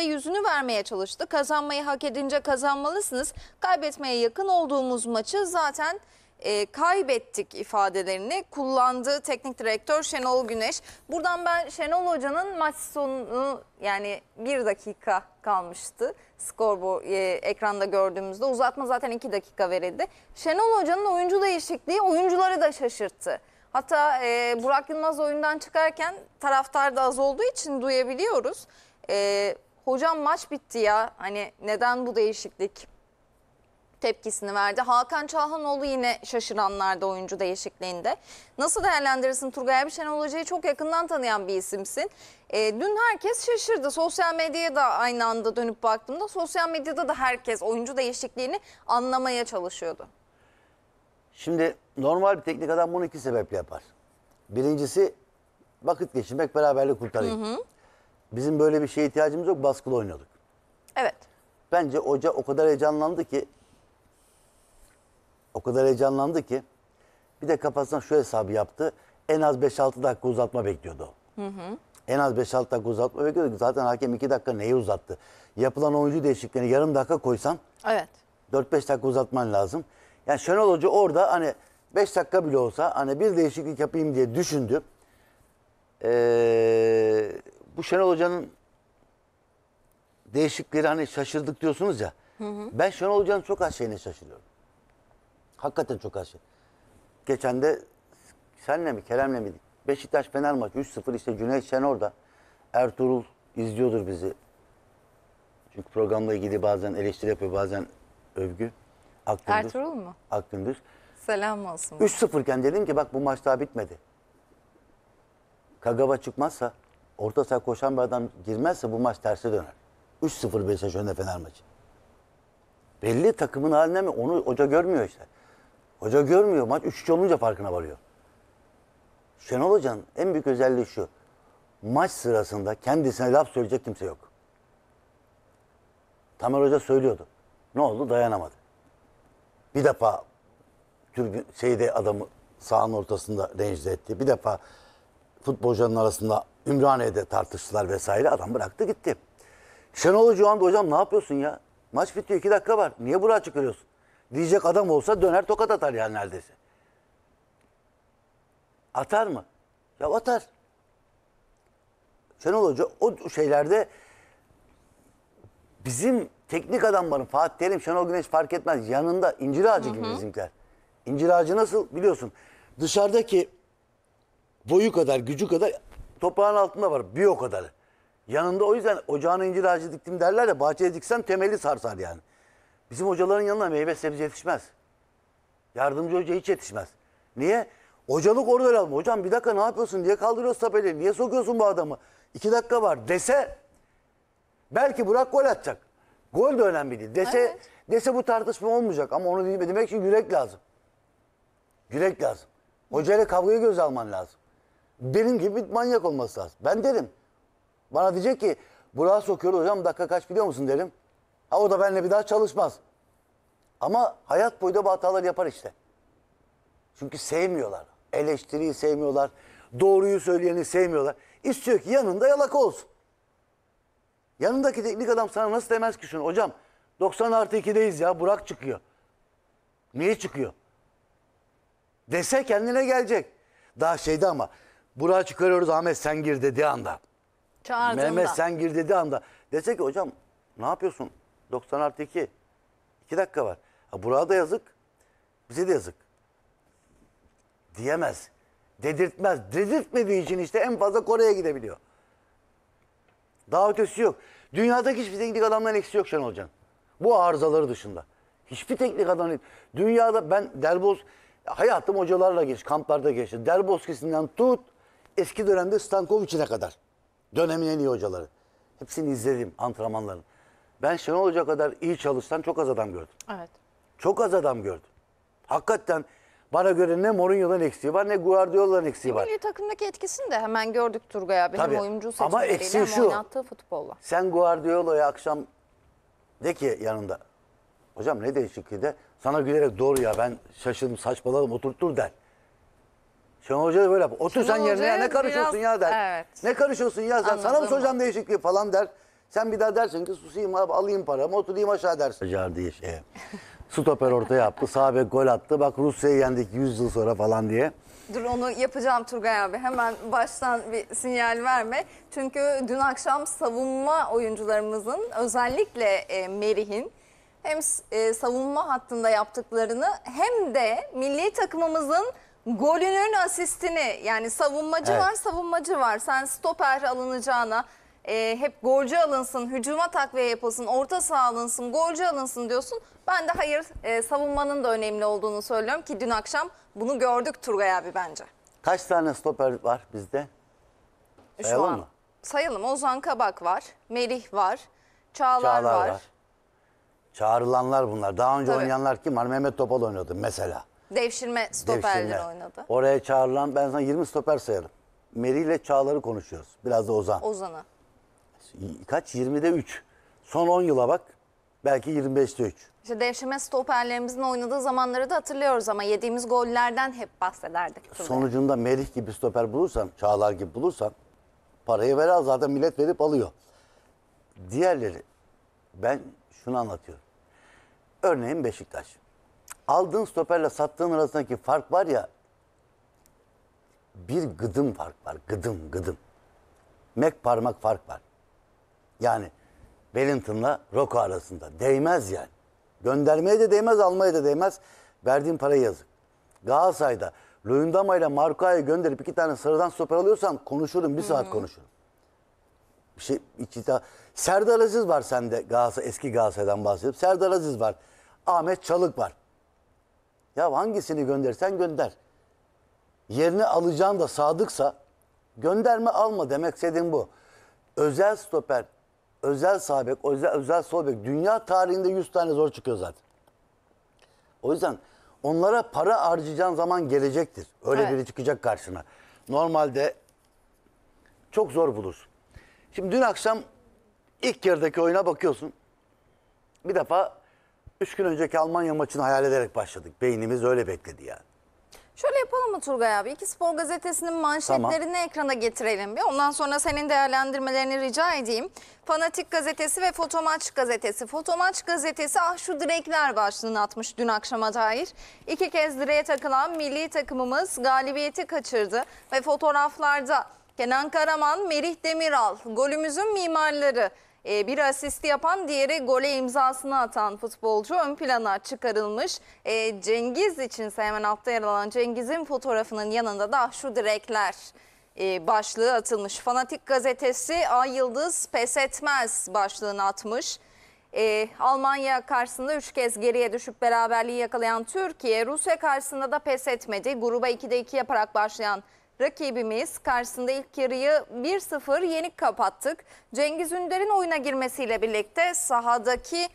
yüzde yüzünü vermeye çalıştı. Kazanmayı hak edince kazanmalısınız. Kaybetmeye yakın olduğumuz maçı zaten e, kaybettik ifadelerini kullandı teknik direktör Şenol Güneş. Buradan ben Şenol Hoca'nın maç sonunu yani bir dakika kalmıştı skorbo e, ekranda gördüğümüzde uzatma zaten iki dakika verildi. Şenol Hoca'nın oyuncu değişikliği oyuncuları da şaşırttı. Hatta e, Burak Yılmaz oyundan çıkarken taraftar da az olduğu için duyabiliyoruz. E, hocam maç bitti ya hani neden bu değişiklik tepkisini verdi. Hakan Çalhanoğlu yine şaşıranlarda oyuncu değişikliğinde. Nasıl değerlendirirsin Turgay Abişenoğlu Hoca'yı çok yakından tanıyan bir isimsin. E, dün herkes şaşırdı. Sosyal medyaya da aynı anda dönüp baktığımda sosyal medyada da herkes oyuncu değişikliğini anlamaya çalışıyordu. Şimdi normal bir teknik adam bunu iki sebeple yapar. Birincisi vakit geçirmek, beraberlik kurtarayım. Hı hı. Bizim böyle bir şeye ihtiyacımız yok. Baskılı oynuyorduk. Evet. Bence hoca o kadar heyecanlandı ki o kadar heyecanlandı ki bir de kafasına şu hesabı yaptı. En az 5-6 dakika uzatma bekliyordu. Hı En az 5-6 dakika uzatma bekliyordu. Zaten hakem 2 dakika neyi uzattı? Yapılan oyuncu değişikliklerini yarım dakika koysan evet. 4-5 dakika uzatman lazım. Yani Şenol Hoca orada hani 5 dakika bile olsa hani bir değişiklik yapayım diye düşündü. Eee bu Şenol Hoca'nın değişikleri hani şaşırdık diyorsunuz ya. Hı hı. Ben Şenol Hoca'nın çok az şeyine şaşırıyorum. Hakikaten çok az şey. Geçen de senle mi Kerem'le mi Beşiktaş Fener maçı 3-0 işte Cüneyt Şen orada. Ertuğrul izliyordur bizi. Çünkü programla ilgili bazen eleştiri yapıyor bazen övgü. Akgündüz. Ertuğrul mu? Akgündüz. Selam olsun. 3-0 iken dedim ki bak bu maç daha bitmedi. Kagaba çıkmazsa orta saha koşan bir adam girmezse bu maç tersi döner. 3-0 Beşiktaş önde Fener maçı. Belli takımın haline mi? Onu hoca görmüyor işte. Hoca görmüyor. Maç 3-2 olunca farkına varıyor. Şenol Hoca'nın en büyük özelliği şu. Maç sırasında kendisine laf söyleyecek kimse yok. Tamer Hoca söylüyordu. Ne oldu? Dayanamadı. Bir defa türbün, şeyde adamı sahanın ortasında rencide etti. Bir defa futbolcuların arasında Ümraniye'de tartıştılar vesaire. Adam bıraktı gitti. Şenol Hoca anda hocam ne yapıyorsun ya? Maç bitiyor iki dakika var. Niye buraya çıkıyorsun? Diyecek adam olsa döner tokat atar yani neredeyse. Atar mı? Ya atar. Şenol Hoca o şeylerde bizim teknik adamların Fatih Terim, Şenol Güneş fark etmez. Yanında incir ağacı gibi bizimkiler. İncir ağacı nasıl biliyorsun. Dışarıdaki boyu kadar, gücü kadar toprağın altında var bir o kadar. Yanında o yüzden ocağına incir ağacı diktim derler de, bahçeye diksen temeli sarsar yani. Bizim hocaların yanına meyve sebze yetişmez. Yardımcı hoca hiç yetişmez. Niye? Hocalık orada lazım. Hocam bir dakika ne yapıyorsun? Niye kaldırıyorsun sapeli? Niye sokuyorsun bu adamı? İki dakika var dese belki Burak gol atacak. Gol de önemli değil. Dese, evet. dese bu tartışma olmayacak ama onu demek için yürek lazım. Yürek lazım. Hocayla kavgayı göz alman lazım. Benim gibi bir manyak olması lazım. Ben derim. Bana diyecek ki Burak'ı sokuyor hocam dakika kaç biliyor musun derim. Ha o da benimle bir daha çalışmaz. Ama hayat boyu da bu hataları yapar işte. Çünkü sevmiyorlar. Eleştiriyi sevmiyorlar. Doğruyu söyleyeni sevmiyorlar. İstiyor ki yanında yalaka olsun. Yanındaki teknik adam sana nasıl demez ki şunu? Hocam 90 artı 2'deyiz ya Burak çıkıyor. Niye çıkıyor? Dese kendine gelecek. Daha şeydi ama Burak'ı çıkarıyoruz Ahmet sen gir dediği anda. Çağırdığında. Mehmet sen gir dediği anda. Dese ki hocam ne yapıyorsun? 90 artı 2. 2 dakika var. Ha, Burak'a da yazık. Bize de yazık. Diyemez. Dedirtmez. Dedirtmediği için işte en fazla Kore'ye gidebiliyor. Daha ötesi yok. Dünyadaki hiçbir teknik adamdan eksi yok Şenol Can. Bu arızaları dışında. Hiçbir teknik adam değil. Dünyada ben Derboz hayatım hocalarla geç, kamplarda geçti. Derboskisinden tut eski dönemde Stankovic'ine kadar. Dönemin en iyi hocaları. Hepsini izledim antrenmanlarını. Ben Şenol Hoca kadar iyi çalıştan çok az adam gördüm. Evet. Çok az adam gördüm. Hakikaten bana göre ne Mourinho'dan eksiği var ne Guardiola'dan eksiği var. Milli takımdaki etkisini de hemen gördük Turgay abi. Tabii. Hem oyuncu Ama eksiği şu. oynattığı futbolla. Sen Guardiola'ya akşam de ki yanında. Hocam ne değişikliği de sana gülerek doğru ya ben şaşırdım saçmaladım oturttur der. Şenol Hoca da böyle yapar. Otur sen yerine ya, ne karışıyorsun biraz, ya der. Evet. Ne karışıyorsun ya sen Anladım sana mı soracağım değişikliği falan der. Sen bir daha dersin ki susayım abi alayım paramı oturayım aşağı dersin. Car diye şeye. Stoper ortaya yaptı. Sağ gol attı. Bak Rusya'yı yendik 100 yıl sonra falan diye. Dur onu yapacağım Turgay abi. Hemen baştan bir sinyal verme. Çünkü dün akşam savunma oyuncularımızın özellikle e, Merih'in hem e, savunma hattında yaptıklarını hem de milli takımımızın golünün asistini yani savunmacı Evet. var savunmacı var. Sen stoper alınacağına e, hep golcü alınsın, hücuma takviye yapılsın, orta saha alınsın, golcü alınsın diyorsun. Ben de hayır e, savunmanın da önemli olduğunu söylüyorum ki dün akşam bunu gördük Turgay abi bence. Kaç tane stoper var bizde? Şu an- mı? Sayalım. Ozan Kabak var, Melih var, Çağlar, Çağlar var. var. Çağrılanlar bunlar. Daha önce Tabii. oynayanlar kim var? Mehmet Topal oynuyordu mesela. Devşirme stoperler oynadı. Oraya çağrılan ben sana 20 stoper sayarım. Meri ile Çağlar'ı konuşuyoruz. Biraz da Ozan. Ozanı. Kaç? 20'de 3. Son 10 yıla bak. Belki 25'te 3. İşte devşirme stoperlerimizin oynadığı zamanları da hatırlıyoruz ama yediğimiz gollerden hep bahsederdik. Sonucunda Merih gibi stoper bulursan, Çağlar gibi bulursan parayı ver al zaten millet verip alıyor. Diğerleri ben şunu anlatıyorum. Örneğin Beşiktaş aldığın stoperle sattığın arasındaki fark var ya bir gıdım fark var. Gıdım gıdım. Mek parmak fark var. Yani Wellington'la Rocco arasında. Değmez yani. Göndermeye de değmez, almaya da değmez. Verdiğin parayı yazık. Galatasaray'da Luyendama ile Marco'yu gönderip iki tane sıradan stoper alıyorsan konuşurum. Bir Hı -hı. saat konuşurum. Bir şey, iki daha. Serdar Aziz var sende Galatasaray, eski Galatasaray'dan bahsedip. Serdar Aziz var. Ahmet Çalık var. Ya hangisini göndersen gönder. Yerini alacağın da sadıksa gönderme alma demek istediğim bu. Özel stoper, özel sağ özel, özel sol dünya tarihinde 100 tane zor çıkıyor zaten. O yüzden onlara para harcayacağın zaman gelecektir. Öyle evet. biri çıkacak karşına. Normalde çok zor bulursun. Şimdi dün akşam ilk yerdeki oyuna bakıyorsun. Bir defa Üç gün önceki Almanya maçını hayal ederek başladık. Beynimiz öyle bekledi yani. Şöyle yapalım mı Turgay abi? İki spor gazetesinin manşetlerini tamam. ekrana getirelim bir. Ondan sonra senin değerlendirmelerini rica edeyim. Fanatik gazetesi ve Fotomaç gazetesi. Fotomaç gazetesi ah şu direkler başlığını atmış dün akşama dair. İki kez direğe takılan milli takımımız galibiyeti kaçırdı. Ve fotoğraflarda Kenan Karaman, Merih Demiral, golümüzün mimarları ee, bir asisti yapan diğeri gole imzasını atan futbolcu ön plana çıkarılmış. E, Cengiz içinse hemen altta yer alan Cengiz'in fotoğrafının yanında da şu direkler e, başlığı atılmış. Fanatik gazetesi Ay Yıldız pes etmez başlığını atmış. E, Almanya karşısında 3 kez geriye düşüp beraberliği yakalayan Türkiye, Rusya karşısında da pes etmedi. Gruba 2'de 2 yaparak başlayan Rakibimiz karşısında ilk yarıyı 1-0 yenik kapattık. Cengiz Ünder'in oyuna girmesiyle birlikte sahadaki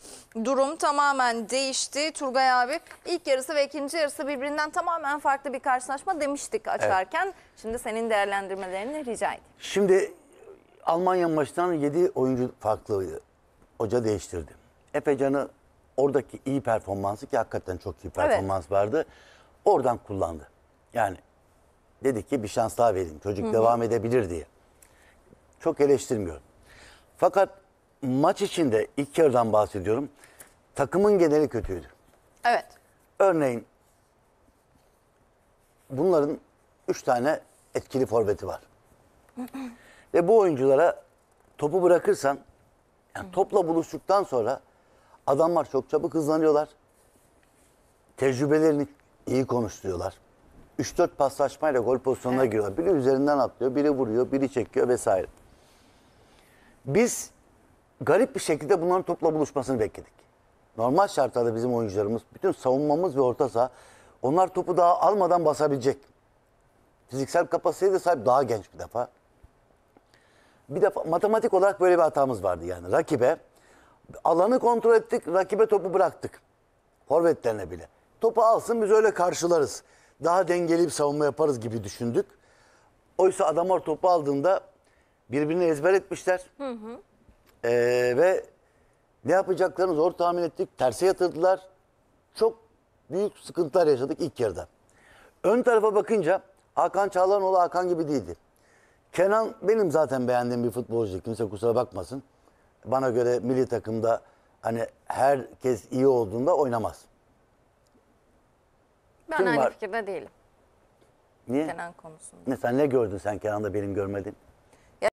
durum tamamen değişti. Turgay abi ilk yarısı ve ikinci yarısı birbirinden tamamen farklı bir karşılaşma demiştik açarken. Evet. Şimdi senin değerlendirmelerini rica edeyim. Şimdi Almanya maçtan 7 oyuncu farklıydı. Hoca değiştirdi. Efe oradaki iyi performansı ki hakikaten çok iyi performans evet. vardı. Oradan kullandı. Yani Dedik ki bir şans daha vereyim. Çocuk Hı -hı. devam edebilir diye. Çok eleştirmiyorum. Fakat maç içinde ilk yarıdan bahsediyorum. Takımın geneli kötüydü. Evet. Örneğin bunların üç tane etkili forveti var. Ve bu oyunculara topu bırakırsan yani topla buluştuktan sonra adamlar çok çabuk hızlanıyorlar. Tecrübelerini iyi konuşuyorlar. 3-4 paslaşmayla gol pozisyonuna evet. giriyor. Biri üzerinden atlıyor, biri vuruyor, biri çekiyor vesaire. Biz garip bir şekilde bunların topla buluşmasını bekledik. Normal şartlarda bizim oyuncularımız, bütün savunmamız ve orta saha onlar topu daha almadan basabilecek. Fiziksel kapasiteye de sahip daha genç bir defa. Bir defa matematik olarak böyle bir hatamız vardı yani. Rakibe alanı kontrol ettik, rakibe topu bıraktık. Forvetlerine bile. Topu alsın biz öyle karşılarız daha dengeli bir savunma yaparız gibi düşündük. Oysa adamlar topu aldığında birbirini ezber etmişler. Hı hı. Ee, ve ne yapacaklarını zor tahmin ettik. Terse yatırdılar. Çok büyük sıkıntılar yaşadık ilk yarıda. Ön tarafa bakınca Hakan Çağlanoğlu Hakan gibi değildi. Kenan benim zaten beğendiğim bir futbolcu. Kimse kusura bakmasın. Bana göre milli takımda hani herkes iyi olduğunda oynamaz. Ben aynı var? fikirde değilim. Niye? Kenan konusunda. Ne, sen ne gördün sen Kenan'da benim görmediğim?